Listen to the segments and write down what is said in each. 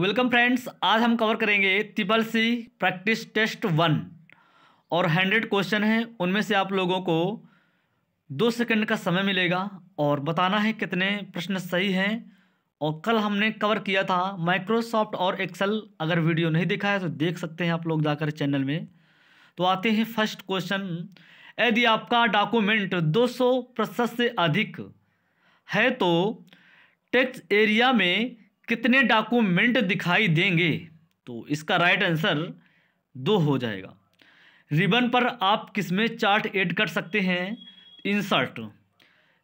welcome friends आज हम cover करेंगे triple C practice test one और हंड्रेड क्वेश्चन हैं उनमें से आप लोगों को दो सेकंड का समय मिलेगा और बताना है कितने प्रश्न सही हैं और कल हमने कवर किया था माइक्रोसॉफ्ट और एक्सेल अगर वीडियो नहीं देखा है तो देख सकते हैं आप लोग जाकर चैनल में तो आते हैं फर्स्ट क्वेश्चन यदि आपका डॉक्यूमेंट दो प्रतिशत से अधिक है तो टेक्स्ट एरिया में कितने डॉक्यूमेंट दिखाई देंगे तो इसका राइट आंसर दो हो जाएगा रिबन पर आप किस में चार्ट ऐड कर सकते हैं इंसर्ट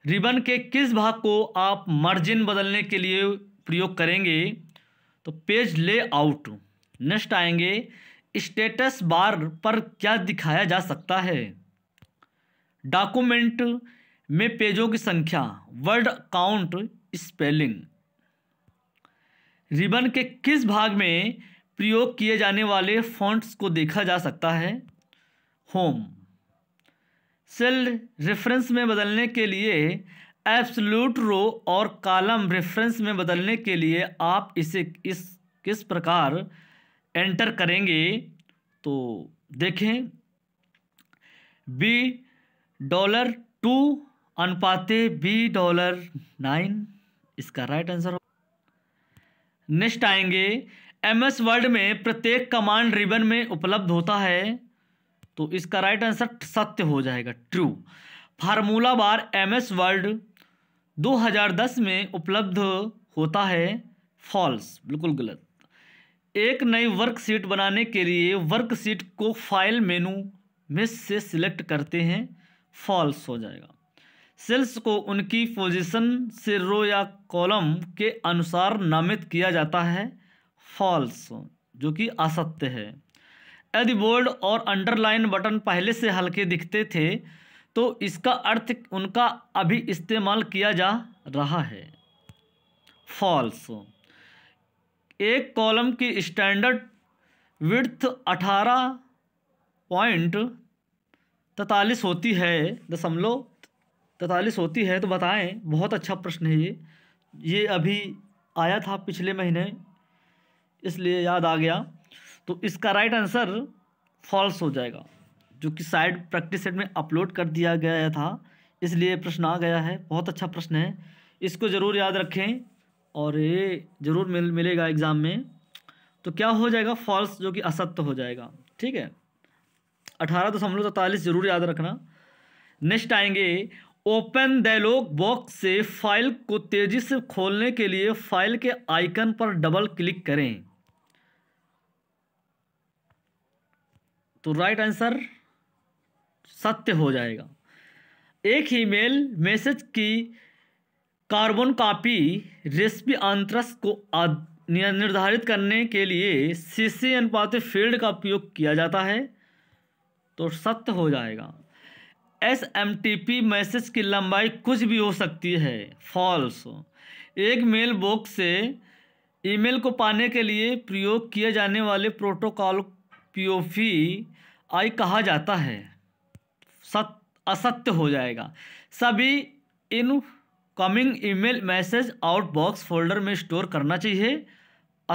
रिबन के किस भाग को आप मार्जिन बदलने के लिए प्रयोग करेंगे तो पेज लेआउट नेक्स्ट आएंगे स्टेटस बार पर क्या दिखाया जा सकता है डॉक्यूमेंट में पेजों की संख्या वर्ड काउंट स्पेलिंग रिबन के किस भाग में प्रयोग किए जाने वाले फॉन्ट्स को देखा जा सकता है होम सेल रेफरेंस में बदलने के लिए एब्सलूट रो और कॉलम रेफरेंस में बदलने के लिए आप इसे इस किस प्रकार एंटर करेंगे तो देखें बी डॉलर टू अनुपाते बी डॉलर नाइन इसका राइट आंसर नेक्स्ट आएंगे एम एस वर्ड में प्रत्येक कमांड रिबन में उपलब्ध होता है तो इसका राइट आंसर सत्य हो जाएगा true formula bar M S Word 2010 में उपलब्ध होता है फॉल्स बिल्कुल गलत एक नई वर्कशीट बनाने के लिए वर्कशीट को फाइल मेनू में से सिलेक्ट करते हैं फॉल्स हो जाएगा सेल्स को उनकी पोजीशन से रो या कॉलम के अनुसार नामित किया जाता है फॉल्स जो कि असत्य है यदि बोल्ड और अंडरलाइन बटन पहले से हल्के दिखते थे तो इसका अर्थ उनका अभी इस्तेमाल किया जा रहा है फॉल्स एक कॉलम की स्टैंडर्ड विड्थ अठारह पॉइंट तैतालीस होती है दशमलव तैतालीस होती है तो बताएं बहुत अच्छा प्रश्न है ये ये अभी आया था पिछले महीने इसलिए याद आ गया तो इसका राइट आंसर फॉल्स हो जाएगा जो कि साइड प्रैक्टिस सेट में अपलोड कर दिया गया था इसलिए प्रश्न आ गया है बहुत अच्छा प्रश्न है इसको ज़रूर याद रखें और ये ज़रूर मिल मिलेगा एग्ज़ाम में तो क्या हो जाएगा फॉल्स जो कि असत्य हो जाएगा ठीक है अठारह दशमलव तैतालीस ज़रूर याद रखना नेक्स्ट आएंगे ओपन डायलॉग बॉक्स से फाइल को तेज़ी से खोलने के लिए फाइल के आइकन पर डबल क्लिक करें तो राइट आंसर सत्य हो जाएगा एक ईमेल मैसेज की कार्बन कॉपी रेसिपी अंतरस को निर्धारित करने के लिए सीसी अनुपात फील्ड का उपयोग किया जाता है तो सत्य हो जाएगा S M T P message की लंबाई कुछ भी हो सकती है फॉल्स एक मेल बॉक्स से ईमेल को पाने के लिए प्रयोग किए जाने वाले प्रोटोकॉल पीओपी आई कहा जाता है सत असत्य हो जाएगा सभी incoming email message outbox folder में स्टोर करना चाहिए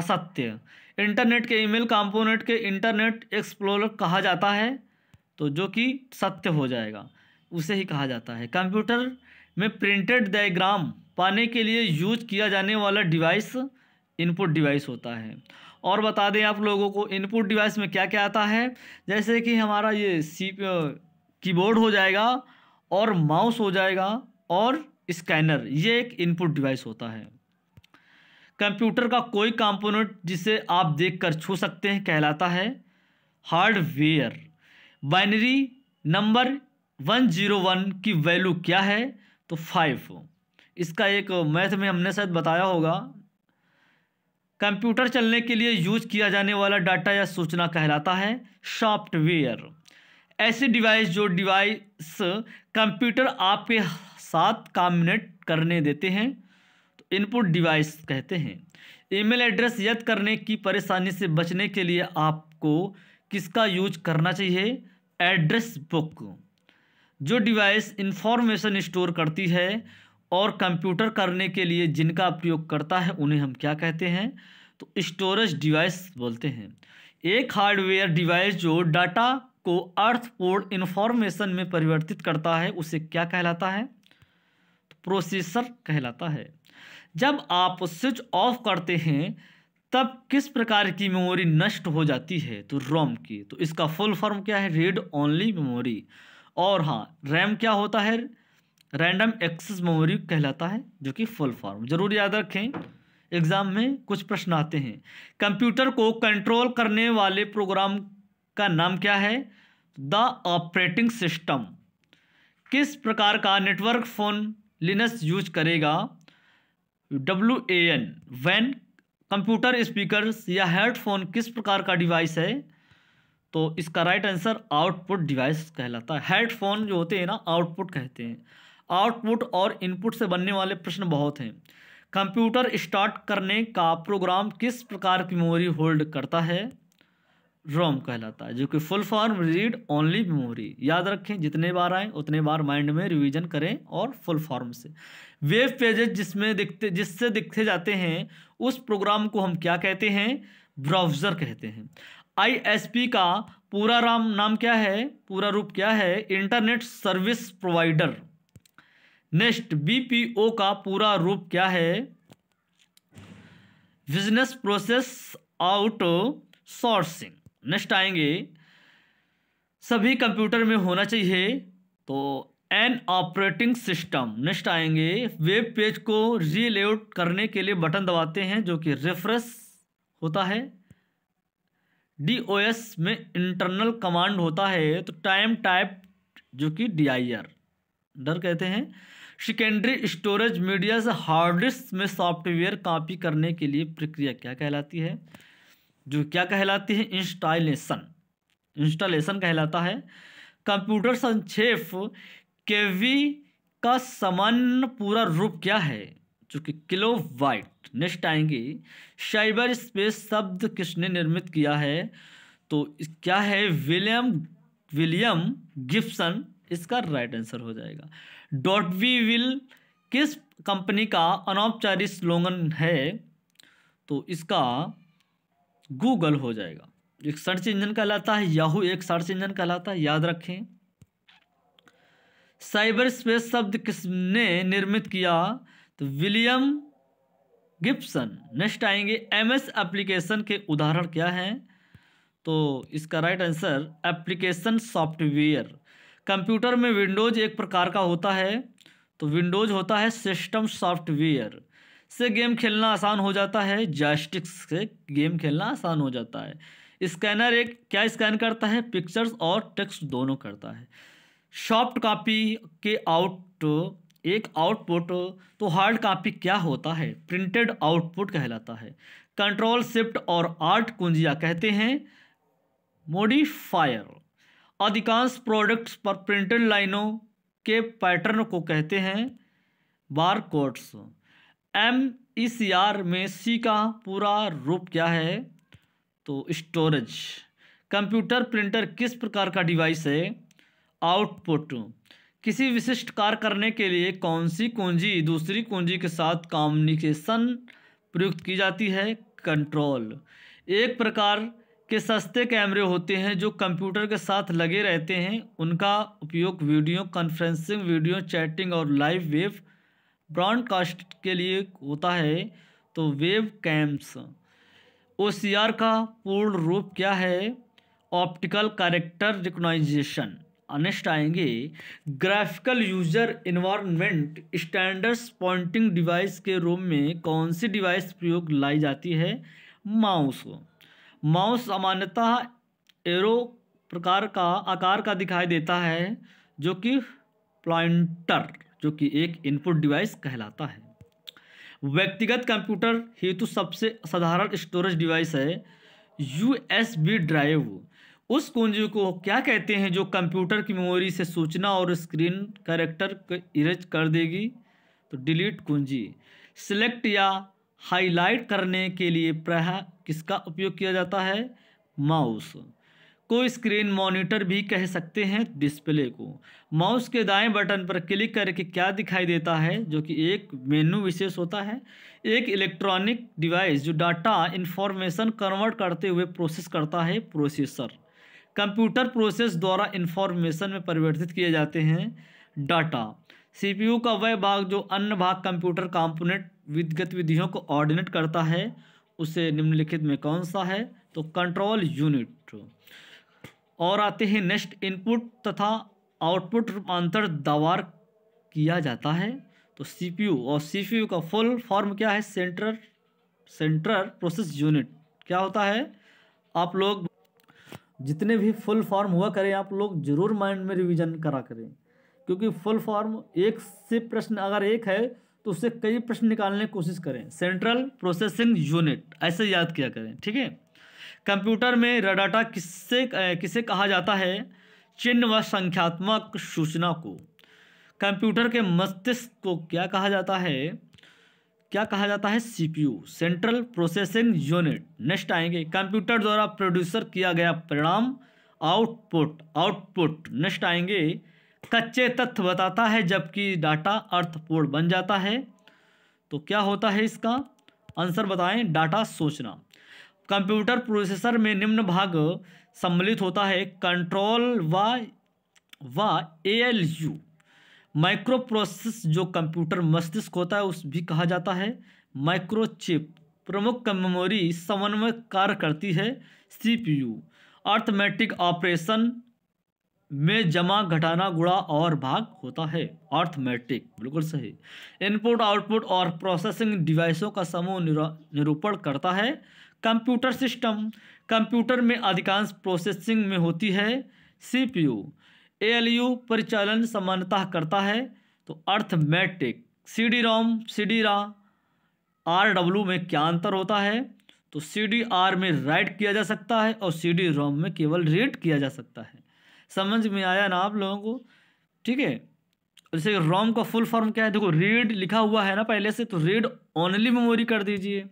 असत्य इंटरनेट के ईमेल कंपोनेंट के इंटरनेट एक्सप्लोरर कहा जाता है तो जो कि सत्य हो जाएगा उसे ही कहा जाता है कंप्यूटर में प्रिंटेड डायग्राम पाने के लिए यूज किया जाने वाला डिवाइस इनपुट डिवाइस होता है और बता दें आप लोगों को इनपुट डिवाइस में क्या क्या आता है जैसे कि हमारा ये सी कीबोर्ड हो जाएगा और माउस हो जाएगा और स्कैनर ये एक इनपुट डिवाइस होता है कंप्यूटर का कोई कंपोनेंट जिसे आप देखकर छू सकते हैं कहलाता है hardware binary number one zero one की वैल्यू क्या है तो फाइव इसका एक मैथ में हमने शायद बताया होगा कंप्यूटर चलने के लिए यूज किया जाने वाला डाटा या सूचना कहलाता है सॉफ्टवेयर ऐसी डिवाइस जो डिवाइस कंप्यूटर आपके साथ कामनेट करने देते हैं तो इनपुट डिवाइस कहते हैं ईमेल एड्रेस याद करने की परेशानी से बचने के लिए आपको किसका यूज करना चाहिए एड्रेस बुक जो डिवाइस इंफॉर्मेशन स्टोर करती है और कंप्यूटर करने के लिए जिनका प्रयोग करता है उन्हें हम क्या कहते हैं तो स्टोरेज डिवाइस बोलते हैं एक हार्डवेयर डिवाइस जो डाटा को अर्थपूर्ण इन्फॉर्मेशन में परिवर्तित करता है उसे क्या कहलाता है तो प्रोसेसर कहलाता है जब आप स्विच ऑफ करते हैं तब किस प्रकार की मेमोरी नष्ट हो जाती है तो रोम की तो इसका फुल फॉर्म क्या है रीड ओनली मेमोरी और हाँ रैम क्या होता है रैंडम एक्सेस मेमोरी कहलाता है जो कि फुल फॉर्म जरूर याद रखें एग्ज़ाम में कुछ प्रश्न आते हैं कंप्यूटर को कंट्रोल करने वाले प्रोग्राम का नाम क्या है द ऑपरेटिंग सिस्टम किस प्रकार का नेटवर्क फ़ोन लिनस यूज करेगा डब्ल्यू ए एन वैन कंप्यूटर स्पीकर या हेडफोन किस प्रकार का डिवाइस है तो इसका राइट आंसर आउटपुट डिवाइस कहलाता है हेडफोन जो होते हैं ना आउटपुट कहते हैं आउटपुट और इनपुट से बनने वाले प्रश्न बहुत हैं कंप्यूटर स्टार्ट करने का प्रोग्राम किस प्रकार की मेमोरी होल्ड करता है रोम कहलाता है जो कि full form read only memory याद रखें जितने बार आए उतने बार माइंड में रिवीजन करें और फुल फॉर्म से वेब पेजेस जिसमें दिखते जिससे दिखते जाते हैं उस प्रोग्राम को हम क्या कहते हैं ब्राउज़र कहते हैं आईएसपी का पूरा राम नाम क्या है पूरा रूप क्या है internet service provider next BPO का पूरा रूप क्या है business process outsourcing next आएंगे सभी कंप्यूटर में होना चाहिए तो एन ऑपरेटिंग सिस्टम नेक्स्ट आएंगे वेब पेज को रीलेआउट करने के लिए बटन दबाते हैं जो कि रेफरेंस होता है एस में इंटरनल कमांड होता है तो टाइम टाइप जो कि डी आर डर कहते हैं सेकेंडरी स्टोरेज मीडिया से हार्ड डिस्क में सॉफ्टवेयर कॉपी करने के लिए प्रक्रिया क्या कहलाती है जो क्या कहलाती है इंस्टॉलेशन इंस्टॉलेशन कहलाता है कंप्यूटर संक्षेप केवी का सामान्य पूरा रूप क्या है जो कि किलो वाइट नेक्स्ट आएंगे साइबर स्पेस शब्द किसने निर्मित किया है तो क्या है विलियम विलियम गिब्सन इसका राइट आंसर हो जाएगा डॉट वी विल किस कंपनी का अनौपचारिक स्लोगन है तो इसका गूगल हो जाएगा एक सर्च इंजन कहलाता है याहू एक सर्च इंजन कहलाता है याद रखें साइबर स्पेस शब्द किसने निर्मित किया तो विलियम गिप्सन नेक्स्ट आएंगे एम एस एप्लीकेशन के उदाहरण क्या हैं तो इसका right answer application software computer में विंडोज एक प्रकार का होता है तो विंडोज होता है सिस्टम सॉफ्टवेयर से गेम खेलना आसान हो जाता है जॉयस्टिक्स से गेम खेलना आसान हो जाता है स्कैनर एक क्या स्कैन करता है पिक्चर्स और टेक्स्ट दोनों करता है सॉफ्ट कॉपी के आउट एक आउटपुट तो हार्ड कापी क्या होता है प्रिंटेड आउटपुट कहलाता है कंट्रोल शिफ्ट और आर्ट कुंजिया कहते हैं मोडिफायर अधिकांश प्रोडक्ट्स पर प्रिंटेड लाइनों के पैटर्न को कहते हैं bar codes M E C R में सी का पूरा रूप क्या है तो स्टोरेज कंप्यूटर प्रिंटर किस प्रकार का डिवाइस है आउटपुट किसी विशिष्ट कार्य करने के लिए कौन सी कुंजी दूसरी कुंजी के साथ कॉम्युनिकेशन प्रयुक्त की जाती है कंट्रोल एक प्रकार के सस्ते कैमरे होते हैं जो कंप्यूटर के साथ लगे रहते हैं उनका उपयोग वीडियो कॉन्फ्रेंसिंग वीडियो चैटिंग और लाइव वेव ब्रॉडकास्ट के लिए होता है तो वेव कैम्स ओ का पूर्ण रूप क्या है ऑप्टिकल कैरेक्टर रिकोनाइजेशन नेक्स्ट आएंगे graphical user environment standards pointing device के रूम में कौन सी डिवाइस प्रयोग लाई जाती है माउस माउस सामान्यतः एरो प्रकार का आकार का दिखाई देता है जो कि प्लाइंटर जो कि एक इनपुट डिवाइस कहलाता है व्यक्तिगत कंप्यूटर हेतु सबसे साधारण स्टोरेज डिवाइस है यूएसबी ड्राइव उस कुंजी को क्या कहते हैं जो कंप्यूटर की मेमोरी से सूचना और स्क्रीन को इरेज कर देगी तो डिलीट कुंजी सेलेक्ट या हाईलाइट करने के लिए प्रह किसका उपयोग किया जाता है माउस को स्क्रीन मॉनिटर भी कह सकते हैं डिस्प्ले को माउस के दाएं बटन पर क्लिक करके क्या दिखाई देता है जो कि एक मेनू विशेष होता है एक इलेक्ट्रॉनिक डिवाइस जो डाटा इन्फॉर्मेशन कन्वर्ट करते हुए प्रोसेस करता है प्रोसेसर कंप्यूटर प्रोसेस द्वारा इन्फॉर्मेशन में परिवर्तित किए जाते हैं डाटा सीपीयू का वह भाग जो अन्य भाग कंप्यूटर कॉम्पोनेंट विद गतिविधियों को ऑर्डिनेट करता है उसे निम्नलिखित में कौन सा है तो कंट्रोल यूनिट और आते हैं नेक्स्ट इनपुट तथा आउटपुट रूपांतर दवार किया जाता है तो सीपीयू और सीपीयू का फुल फॉर्म क्या है सेंट्रल सेंट्रल प्रोसेस यूनिट क्या होता है आप लोग जितने भी फुल फॉर्म हुआ करें आप लोग जरूर माइंड में रिवीजन करा करें क्योंकि फुल फॉर्म एक से प्रश्न अगर एक है तो उससे कई प्रश्न निकालने की कोशिश करें सेंट्रल प्रोसेसिंग यूनिट ऐसे याद किया करें ठीक है कंप्यूटर में रडाटा किससे किसे कहा जाता है चिन्ह व संख्यात्मक सूचना को कंप्यूटर के मस्तिष्क को क्या कहा जाता है क्या कहा जाता है CPU central processing unit next आएंगे कंप्यूटर द्वारा प्रोड्यूसर किया गया परिणाम आउटपुट आउटपुट नेक्स्ट आएंगे कच्चे तथ्य बताता है जबकि डाटा अर्थपूर्ण बन जाता है तो क्या होता है इसका आंसर बताएं डाटा सोचना कंप्यूटर प्रोसेसर में निम्न भाग सम्मिलित होता है कंट्रोल व व A L U micro process जो कंप्यूटर मस्तिष्क होता है उस भी कहा जाता है माइक्रोचिप प्रमुख मेमोरी समन्वय कार्य करती है सीपीयू अर्थमेटिक ऑपरेशन में जमा घटाना गुड़ा और भाग होता है अर्थमेटिक बिल्कुल सही इनपुट आउटपुट और प्रोसेसिंग डिवाइसों का समूह निरूपण करता है कंप्यूटर सिस्टम कंप्यूटर में अधिकांश प्रोसेसिंग में होती है सीपीयू ए एल यू परिचालन समानता करता है तो arithmetic C D ROM C D रा आर डब्ल्यू में क्या अंतर होता है तो सी डी आर में राइट किया जा सकता है और सी डी रोम में केवल रीड किया जा सकता है समझ में आया ना आप लोगों को ठीक है जैसे रोम का फुल फॉर्म क्या है देखो रीड लिखा हुआ है ना पहले से तो रीड ओनली मेमोरी कर दीजिए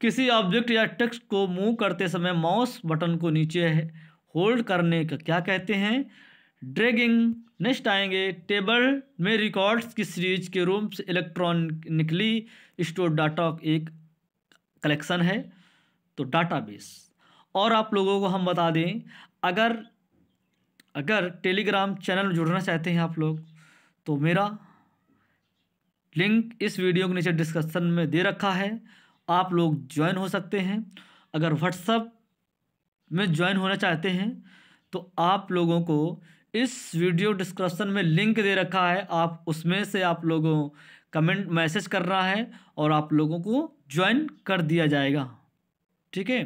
किसी ऑब्जेक्ट या टेक्स्ट को मूव करते समय माउस बटन को नीचे होल्ड करने का क्या कहते हैं ड्रेगिंग नेक्स्ट आएंगे टेबल में रिकॉर्ड्स की सीरीज के रूम से इलेक्ट्रॉनिकली स्टोर डाटा एक कलेक्शन है तो डाटाबेस और आप लोगों को हम बता दें अगर अगर टेलीग्राम चैनल में जुड़ना चाहते हैं आप लोग तो मेरा लिंक इस वीडियो के नीचे डिस्कशन में दे रखा है आप लोग ज्वाइन हो सकते हैं अगर व्हाट्सअप में ज्वाइन होना चाहते हैं तो आप लोगों को इस वीडियो डिस्क्रिप्शन में लिंक दे रखा है आप उसमें से आप लोगों कमेंट मैसेज कर रहा है और आप लोगों को ज्वाइन कर दिया जाएगा ठीक है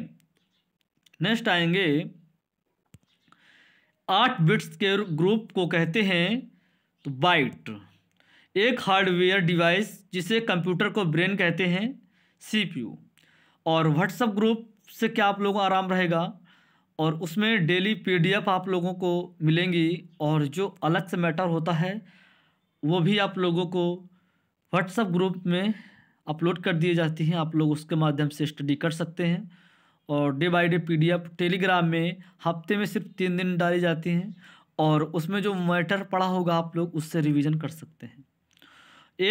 नेक्स्ट आएंगे आठ बिट्स के ग्रुप को कहते हैं तो बाइट एक हार्डवेयर डिवाइस जिसे कंप्यूटर को ब्रेन कहते हैं सीपीयू और व्हाट्सअप ग्रुप से क्या आप लोगों आराम रहेगा और उसमें डेली पीडीएफ आप लोगों को मिलेंगी और जो अलग से मैटर होता है वो भी आप लोगों को व्हाट्सएप ग्रुप में अपलोड कर दिए जाती हैं आप लोग उसके माध्यम से स्टडी कर सकते हैं और day by day PDF Telegram में हफ्ते में सिर्फ तीन दिन डाली जाती हैं और उसमें जो मैटर पड़ा होगा आप लोग उससे रिवीजन कर सकते हैं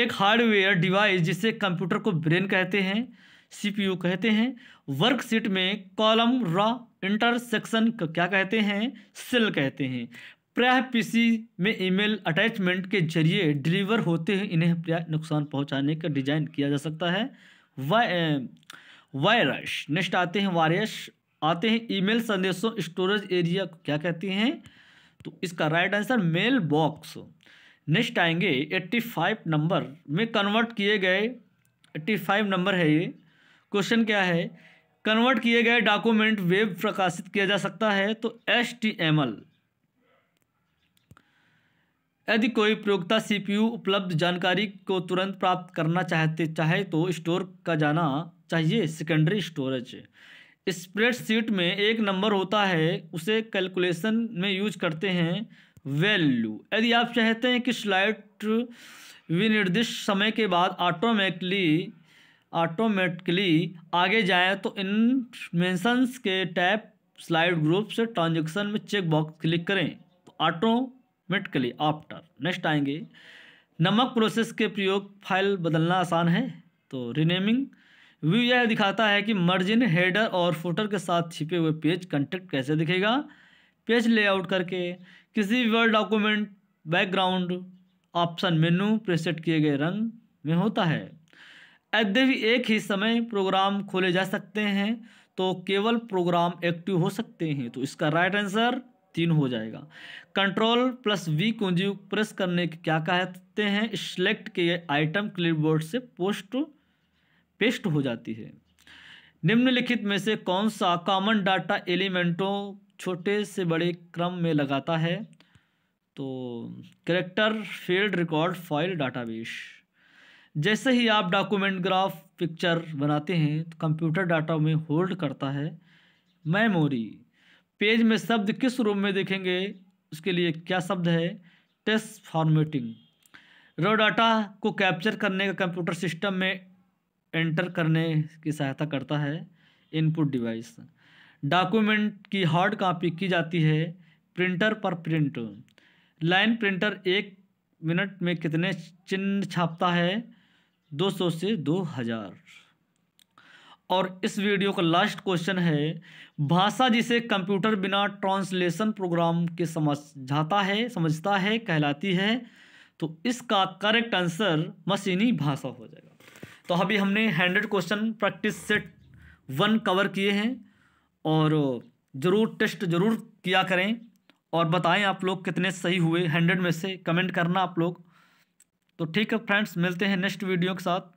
एक हार्डवेयर डिवाइस जिसे कंप्यूटर को ब्रेन कहते हैं सीपीयू कहते हैं वर्कशीट में कॉलम रॉ इंटरसेक्शन क्या कहते हैं सेल कहते हैं प्राय पीसी में ईमेल अटैचमेंट के जरिए डिलीवर होते हैं इन्हें प्राय नुकसान पहुंचाने का डिजाइन किया जा सकता है वायरस नेक्स्ट आते हैं वायरस आते हैं ईमेल संदेशों स्टोरेज एरिया को क्या कहते हैं तो इसका right answer mail box next आएंगे एट्टी फाइव नंबर में कन्वर्ट किए गए एट्टी फाइव नंबर है ये क्वेश्चन क्या है कन्वर्ट किए गए डॉक्यूमेंट वेब प्रकाशित किया जा सकता है तो एस टी एम एल यदि कोई प्रयोगता सीपीयू उपलब्ध जानकारी को तुरंत प्राप्त करना चाहते चाहे तो स्टोर का जाना चाहिए सेकेंडरी स्टोरेज स्प्रेडशीट में एक नंबर होता है उसे कैलकुलेशन में यूज करते हैं वैल्यू यदि आप चाहते हैं कि स्लाइड विनिर्दिष्ट समय के बाद ऑटोमेटिकली ऑटोमेटिकली आगे जाएँ तो इन मेंशंस के टैप स्लाइड ग्रुप से ट्रांजेक्शन में चेक बॉक्स क्लिक करें तो ऑटोमेटिकली आफ्टर नेक्स्ट आएंगे नमक प्रोसेस के प्रयोग फाइल बदलना आसान है तो रिनेमिंग व्यू यह दिखाता है कि मर्जिन हेडर और फोटर के साथ छिपे हुए पेज कंटेक्ट कैसे दिखेगा पेज लेआउट करके किसी Word document background option menu preset किए गए रंग में होता है यद्यपि एक ही समय प्रोग्राम खोले जा सकते हैं तो केवल प्रोग्राम एक्टिव हो सकते हैं तो इसका राइट आंसर तीन हो जाएगा कंट्रोल प्लस वी कुंजी प्रेस करने के क्या कहते हैं सिलेक्ट के आइटम क्लिपबोर्ड से पोस्ट पेस्ट हो जाती है निम्नलिखित में से कौन सा कॉमन डाटा एलिमेंटों छोटे से बड़े क्रम में लगाता है तो character field record file database जैसे ही आप डॉक्यूमेंट ग्राफ पिक्चर बनाते हैं तो कंप्यूटर डाटा में होल्ड करता है मेमोरी पेज में शब्द किस रूप में देखेंगे उसके लिए क्या शब्द है टेस्ट फॉर्मेटिंग रो डाटा को कैप्चर करने का कंप्यूटर सिस्टम में एंटर करने की सहायता करता है इनपुट डिवाइस डॉक्यूमेंट की हार्ड कॉपी की जाती है प्रिंटर पर प्रिंट लाइन प्रिंटर एक मिनट में कितने चिन्ह छापता है 200 से 2000 और इस वीडियो का लास्ट क्वेश्चन है भाषा जिसे कंप्यूटर बिना ट्रांसलेशन प्रोग्राम के समझाता है समझता है कहलाती है तो इसका करेक्ट आंसर मशीनी भाषा हो जाएगा तो अभी हमने hundred question practice set one cover किए हैं और ज़रूर टेस्ट ज़रूर किया करें और बताएं आप लोग कितने सही हुए हंड्रेड में से कमेंट करना आप लोग तो ठीक है फ्रेंड्स मिलते हैं नेक्स्ट वीडियो के साथ